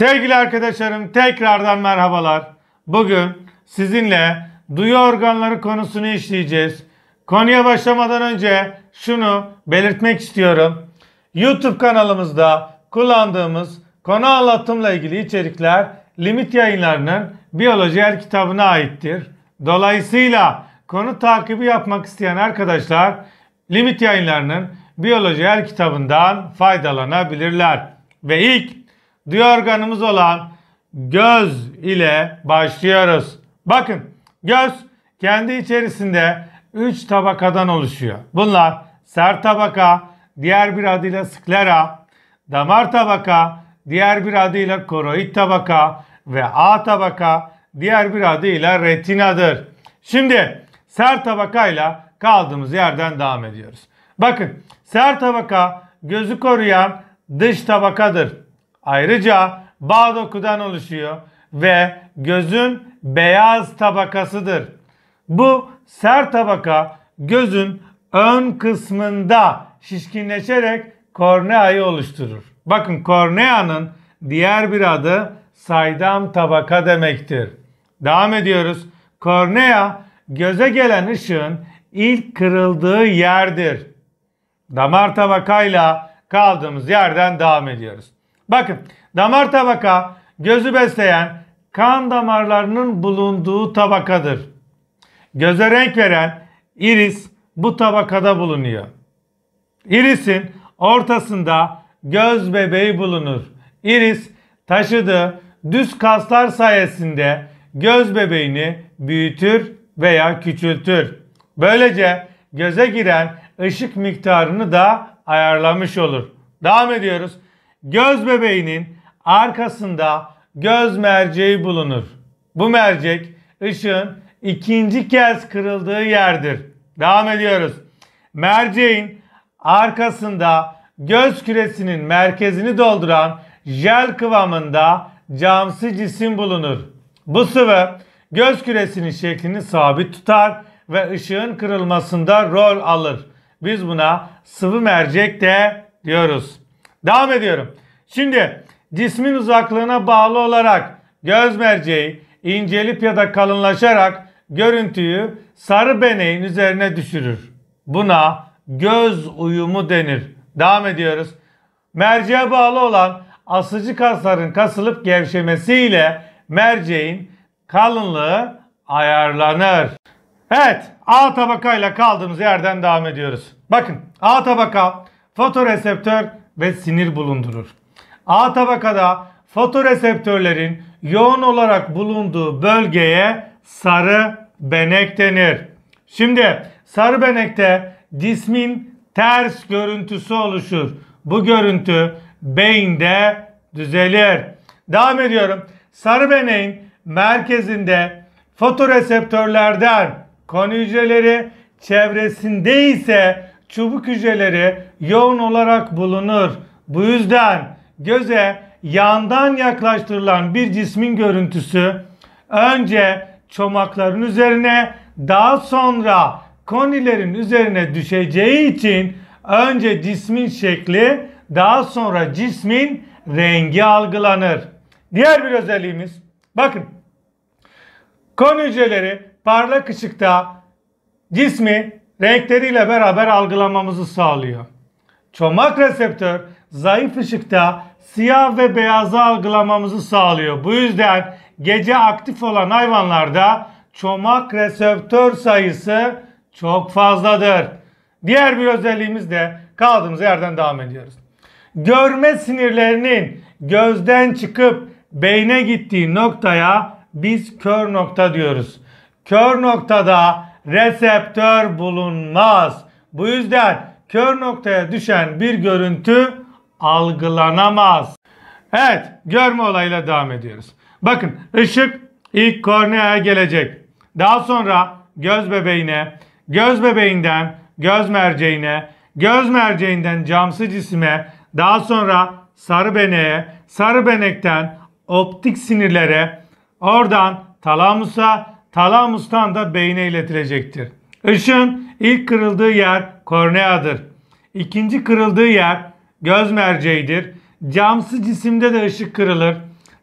Sevgili arkadaşlarım tekrardan merhabalar. Bugün sizinle duyu organları konusunu işleyeceğiz. Konuya başlamadan önce şunu belirtmek istiyorum. YouTube kanalımızda kullandığımız konu anlatımla ilgili içerikler Limit Yayınları'nın Biyoloji Her kitabına aittir. Dolayısıyla konu takibi yapmak isteyen arkadaşlar Limit Yayınları'nın Biyoloji Her kitabından faydalanabilirler. Ve ilk duyu organımız olan göz ile başlıyoruz. Bakın göz kendi içerisinde 3 tabakadan oluşuyor. Bunlar ser tabaka, diğer bir adıyla sklera, damar tabaka, diğer bir adıyla koroid tabaka ve A tabaka, diğer bir adıyla retinadır. Şimdi ser tabakayla kaldığımız yerden devam ediyoruz. Bakın ser tabaka gözü koruyan dış tabakadır. Ayrıca bağ dokudan oluşuyor ve gözün beyaz tabakasıdır. Bu ser tabaka gözün ön kısmında şişkinleşerek korneayı oluşturur. Bakın korneanın diğer bir adı saydam tabaka demektir. Devam ediyoruz. Kornea göze gelen ışığın ilk kırıldığı yerdir. Damar tabakayla kaldığımız yerden devam ediyoruz. Bakın damar tabaka gözü besleyen kan damarlarının bulunduğu tabakadır. Göze renk veren iris bu tabakada bulunuyor. Irisin ortasında göz bebeği bulunur. Iris taşıdığı düz kaslar sayesinde göz bebeğini büyütür veya küçültür. Böylece göze giren ışık miktarını da ayarlamış olur. Devam ediyoruz göz bebeğinin arkasında göz merceği bulunur. Bu mercek ışığın ikinci kez kırıldığı yerdir. Devam ediyoruz. Merceğin arkasında göz küresinin merkezini dolduran jel kıvamında camsı cisim bulunur. Bu sıvı göz küresinin şeklini sabit tutar ve ışığın kırılmasında rol alır. Biz buna sıvı mercek de diyoruz. Devam ediyorum. Şimdi cismin uzaklığına bağlı olarak göz merceği incelip ya da kalınlaşarak görüntüyü sarı beneğin üzerine düşürür. Buna göz uyumu denir. Devam ediyoruz. Merceğe bağlı olan asıcı kasların kasılıp gevşemesiyle merceğin kalınlığı ayarlanır. Evet A tabakayla kaldığımız yerden devam ediyoruz. Bakın A tabaka fotoreseptör ve sinir bulundurur. A tabakada fotoreseptörlerin yoğun olarak bulunduğu bölgeye sarı benek denir. Şimdi sarı benekte dismin ters görüntüsü oluşur. Bu görüntü beyinde düzelir. Devam ediyorum. Sarı beneğin merkezinde fotoreseptörlerden koni hücreleri çevresinde ise çubuk hücreleri yoğun olarak bulunur. Bu yüzden göze yandan yaklaştırılan bir cismin görüntüsü önce çomakların üzerine daha sonra konilerin üzerine düşeceği için önce cismin şekli daha sonra cismin rengi algılanır. Diğer bir özelliğimiz bakın koni hücreleri parlak ışıkta cismi renkleriyle beraber algılamamızı sağlıyor. Çomak reseptör zayıf ışıkta siyah ve beyazı algılamamızı sağlıyor. Bu yüzden gece aktif olan hayvanlarda çomak reseptör sayısı çok fazladır. Diğer bir özelliğimiz de kaldığımız yerden devam ediyoruz. Görme sinirlerinin gözden çıkıp beyne gittiği noktaya biz kör nokta diyoruz. Kör noktada reseptör bulunmaz. Bu yüzden kör noktaya düşen bir görüntü algılanamaz. Evet görme olayıyla devam ediyoruz. Bakın ışık ilk korneaya gelecek. Daha sonra göz bebeğine, göz bebeğinden göz merceğine, göz merceğinden camsı cisime, daha sonra sarı beneğe, sarı benekten optik sinirlere, oradan talamusa, talamustan da beyne iletilecektir. Işın ilk kırıldığı yer korneadır. İkinci kırıldığı yer göz merceğidir. Camsı cisimde de ışık kırılır.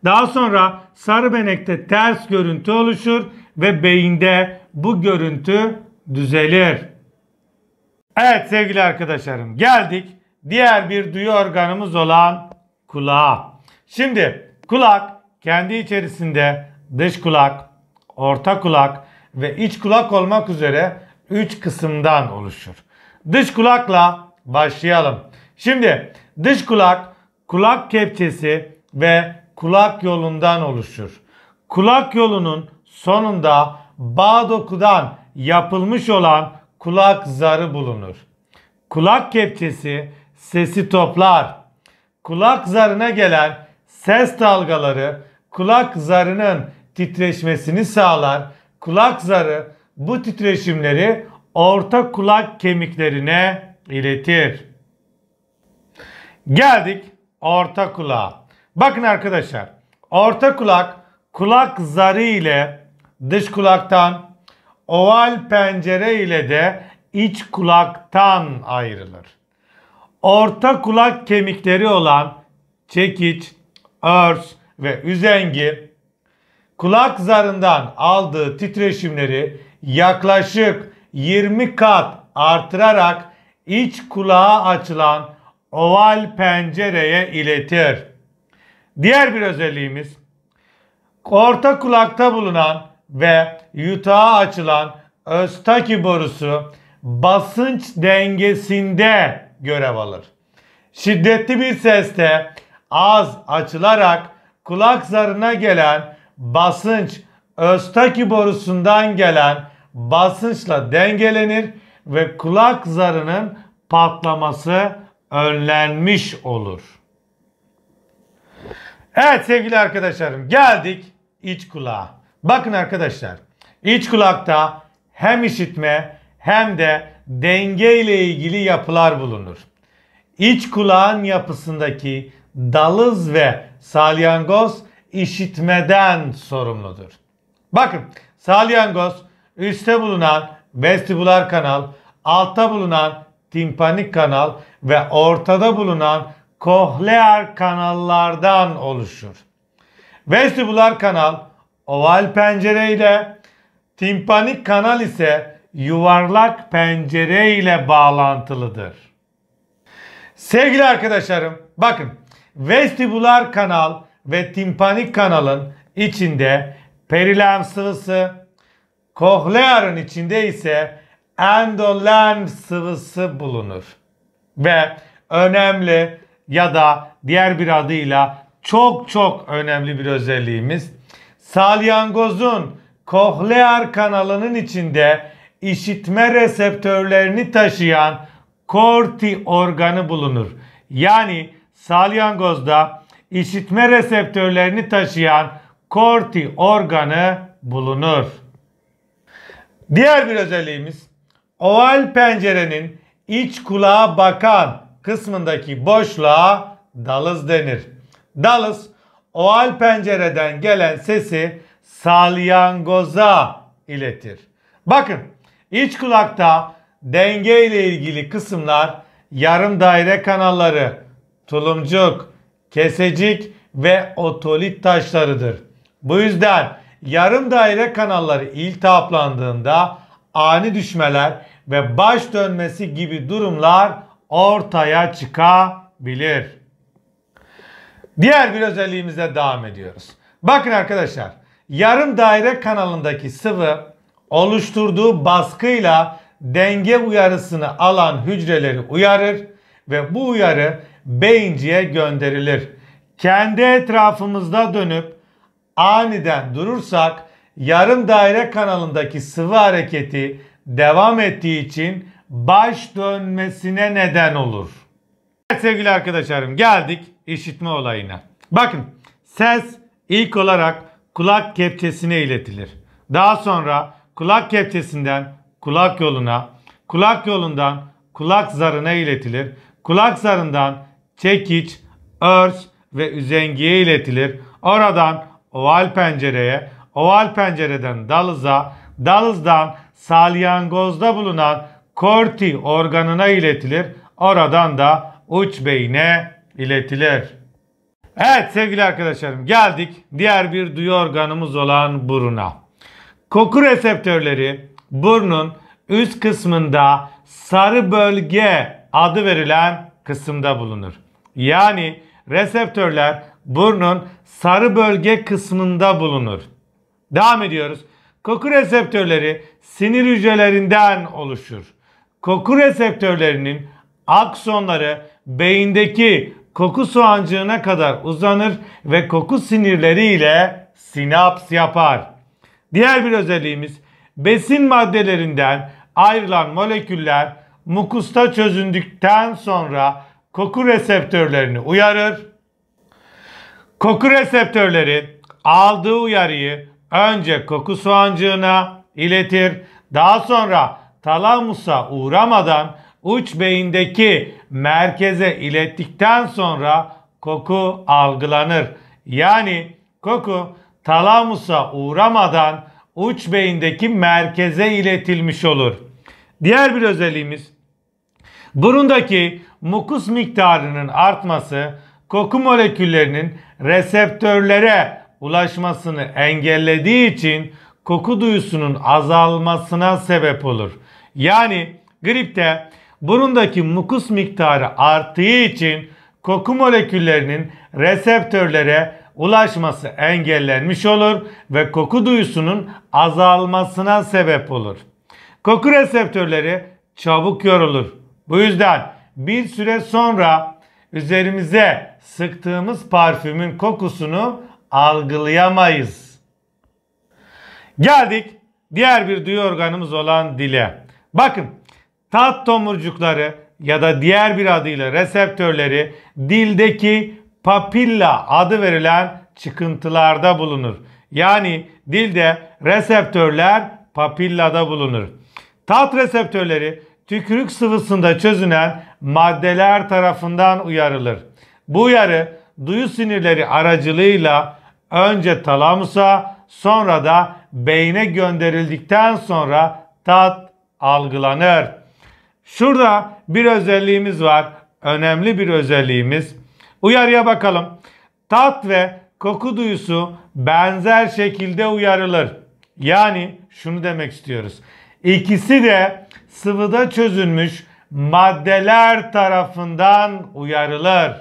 Daha sonra sarı benekte ters görüntü oluşur ve beyinde bu görüntü düzelir. Evet sevgili arkadaşlarım geldik diğer bir duyu organımız olan kulağa. Şimdi kulak kendi içerisinde dış kulak, orta kulak ve iç kulak olmak üzere 3 kısımdan oluşur. Dış kulakla başlayalım. Şimdi dış kulak kulak kepçesi ve kulak yolundan oluşur. Kulak yolunun sonunda bağ dokudan yapılmış olan kulak zarı bulunur. Kulak kepçesi sesi toplar. Kulak zarına gelen ses dalgaları kulak zarının titreşmesini sağlar. Kulak zarı bu titreşimleri orta kulak kemiklerine iletir. Geldik orta kulağa. Bakın arkadaşlar orta kulak kulak zarı ile dış kulaktan oval pencere ile de iç kulaktan ayrılır. Orta kulak kemikleri olan çekiç, örs ve üzengi kulak zarından aldığı titreşimleri yaklaşık 20 kat artırarak iç kulağa açılan oval pencereye iletir. Diğer bir özelliğimiz orta kulakta bulunan ve yutağa açılan östaki borusu basınç dengesinde görev alır. Şiddetli bir seste az açılarak kulak zarına gelen basınç östaki borusundan gelen basınçla dengelenir ve kulak zarının patlaması önlenmiş olur. Evet sevgili arkadaşlarım geldik iç kulağa. Bakın arkadaşlar iç kulakta hem işitme hem de denge ile ilgili yapılar bulunur. İç kulağın yapısındaki dalız ve salyangoz işitmeden sorumludur. Bakın salyangoz üstte bulunan vestibular kanal, altta bulunan timpanik kanal ve ortada bulunan kohlear kanallardan oluşur. Vestibular kanal oval pencere ile timpanik kanal ise yuvarlak pencere ile bağlantılıdır. Sevgili arkadaşlarım bakın vestibular kanal ve timpanik kanalın içinde perilam sıvısı, kohlearın içinde ise endolam sıvısı bulunur. Ve önemli ya da diğer bir adıyla çok çok önemli bir özelliğimiz salyangozun kohlear kanalının içinde işitme reseptörlerini taşıyan korti organı bulunur. Yani salyangozda işitme reseptörlerini taşıyan korti organı bulunur. Diğer bir özelliğimiz oval pencerenin iç kulağa bakan kısmındaki boşluğa dalız denir. Dalız oval pencereden gelen sesi salyangoza iletir. Bakın iç kulakta denge ile ilgili kısımlar yarım daire kanalları, tulumcuk, kesecik ve otolit taşlarıdır. Bu yüzden yarım daire kanalları iltihaplandığında ani düşmeler ve baş dönmesi gibi durumlar ortaya çıkabilir. Diğer bir özelliğimize devam ediyoruz. Bakın arkadaşlar yarım daire kanalındaki sıvı oluşturduğu baskıyla denge uyarısını alan hücreleri uyarır ve bu uyarı beyinciye gönderilir. Kendi etrafımızda dönüp aniden durursak yarım daire kanalındaki sıvı hareketi devam ettiği için baş dönmesine neden olur. Evet sevgili arkadaşlarım geldik işitme olayına. Bakın ses ilk olarak kulak kepçesine iletilir. Daha sonra kulak kepçesinden kulak yoluna, kulak yolundan kulak zarına iletilir. Kulak zarından çekiç, örs ve üzengiye iletilir. Oradan oval pencereye, oval pencereden dalıza, dalızdan salyangozda bulunan korti organına iletilir. Oradan da uç beyne iletilir. Evet sevgili arkadaşlarım geldik diğer bir duyu organımız olan buruna. Koku reseptörleri burnun üst kısmında sarı bölge adı verilen kısımda bulunur. Yani reseptörler burnun sarı bölge kısmında bulunur. Devam ediyoruz. Koku reseptörleri sinir hücrelerinden oluşur. Koku reseptörlerinin aksonları beyindeki koku soğancığına kadar uzanır ve koku sinirleri ile sinaps yapar. Diğer bir özelliğimiz besin maddelerinden ayrılan moleküller mukusta çözündükten sonra koku reseptörlerini uyarır. Koku reseptörleri aldığı uyarıyı önce koku soğancığına iletir. Daha sonra talamusa uğramadan uç beyindeki merkeze ilettikten sonra koku algılanır. Yani koku talamusa uğramadan uç beyindeki merkeze iletilmiş olur. Diğer bir özelliğimiz Burundaki mukus miktarının artması koku moleküllerinin reseptörlere ulaşmasını engellediği için koku duyusunun azalmasına sebep olur. Yani gripte burundaki mukus miktarı arttığı için koku moleküllerinin reseptörlere ulaşması engellenmiş olur ve koku duyusunun azalmasına sebep olur. Koku reseptörleri çabuk yorulur bu yüzden bir süre sonra üzerimize sıktığımız parfümün kokusunu algılayamayız. Geldik diğer bir duyu organımız olan dile. Bakın tat tomurcukları ya da diğer bir adıyla reseptörleri dildeki papilla adı verilen çıkıntılarda bulunur. Yani dilde reseptörler papillada bulunur. Tat reseptörleri tükürük sıvısında çözünen maddeler tarafından uyarılır. Bu uyarı duyu sinirleri aracılığıyla önce talamusa sonra da beyne gönderildikten sonra tat algılanır. Şurada bir özelliğimiz var. Önemli bir özelliğimiz. Uyarıya bakalım. Tat ve koku duyusu benzer şekilde uyarılır. Yani şunu demek istiyoruz. İkisi de sıvıda çözülmüş maddeler tarafından uyarılır.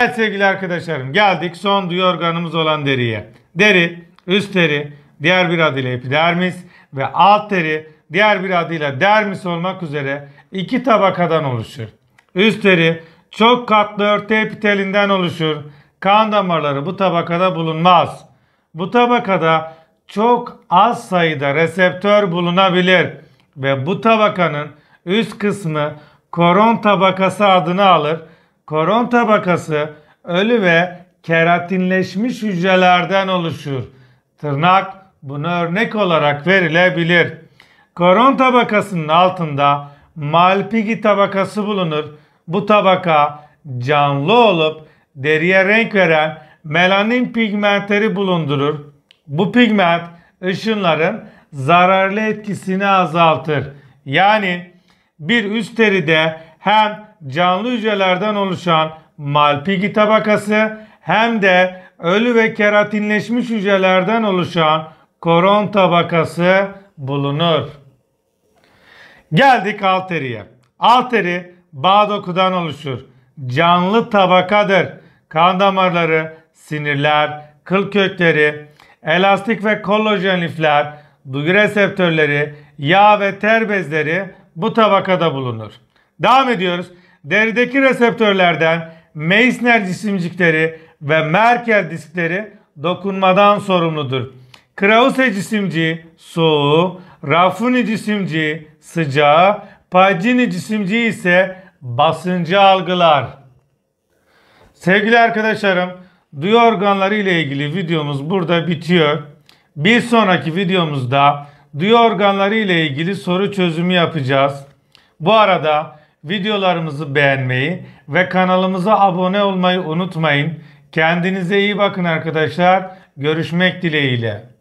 Evet sevgili arkadaşlarım geldik son duyu organımız olan deriye. Deri, üst deri, diğer bir adıyla epidermis ve alt deri, diğer bir adıyla dermis olmak üzere iki tabakadan oluşur. Üst deri çok katlı örtü epitelinden oluşur. Kan damarları bu tabakada bulunmaz. Bu tabakada çok az sayıda reseptör bulunabilir ve bu tabakanın üst kısmı koron tabakası adını alır. Koron tabakası ölü ve keratinleşmiş hücrelerden oluşur. Tırnak buna örnek olarak verilebilir. Koron tabakasının altında Malpighi tabakası bulunur. Bu tabaka canlı olup deriye renk veren melanin pigmentleri bulundurur. Bu pigment ışınların zararlı etkisini azaltır. Yani bir üst teride hem canlı hücrelerden oluşan Malpighi tabakası hem de ölü ve keratinleşmiş hücrelerden oluşan koron tabakası bulunur. Geldik alteriye. Alteri bağ dokudan oluşur. Canlı tabakadır. Kan damarları, sinirler, kıl kökleri, elastik ve kolajen lifler, duyu reseptörleri, yağ ve ter bezleri bu tabakada bulunur. Devam ediyoruz. Derideki reseptörlerden Meissner cisimcikleri ve Merkel diskleri dokunmadan sorumludur. Krause cisimciği soğuğu, Raffuni cisimciği sıcağı, Pacini cisimciği ise basıncı algılar. Sevgili arkadaşlarım, duyu organları ile ilgili videomuz burada bitiyor. Bir sonraki videomuzda duyu organları ile ilgili soru çözümü yapacağız. Bu arada videolarımızı beğenmeyi ve kanalımıza abone olmayı unutmayın. Kendinize iyi bakın arkadaşlar. Görüşmek dileğiyle.